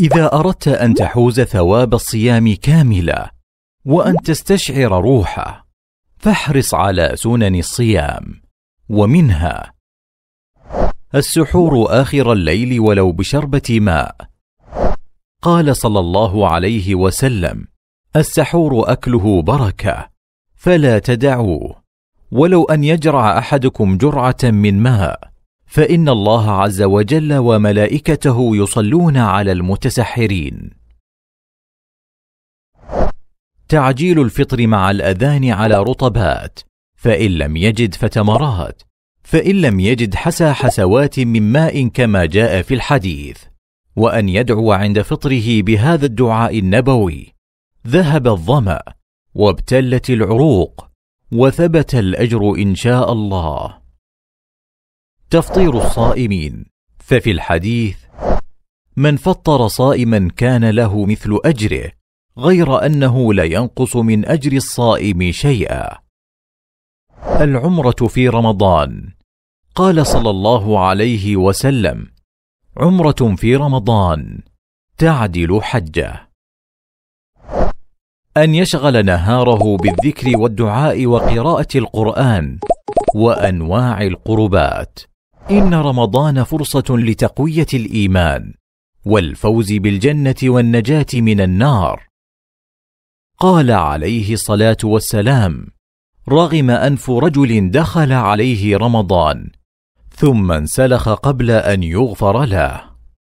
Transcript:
إذا أردت أن تحوز ثواب الصيام كاملا وأن تستشعر روحه فاحرص على سنن الصيام ومنها السحور آخر الليل ولو بشربة ماء قال صلى الله عليه وسلم السحور أكله بركة فلا تدعوه ولو أن يجرع أحدكم جرعة من ماء فان الله عز وجل وملائكته يصلون على المتسحرين تعجيل الفطر مع الاذان على رطبات فان لم يجد فتمرات فان لم يجد حسى حسوات من ماء كما جاء في الحديث وان يدعو عند فطره بهذا الدعاء النبوي ذهب الظما وابتلت العروق وثبت الاجر ان شاء الله تفطير الصائمين ففي الحديث من فطر صائما كان له مثل اجره غير انه لا ينقص من اجر الصائم شيئا العمره في رمضان قال صلى الله عليه وسلم عمره في رمضان تعدل حجه ان يشغل نهاره بالذكر والدعاء وقراءه القران وانواع القربات ان رمضان فرصه لتقويه الايمان والفوز بالجنه والنجاه من النار قال عليه الصلاه والسلام رغم انف رجل دخل عليه رمضان ثم انسلخ قبل ان يغفر له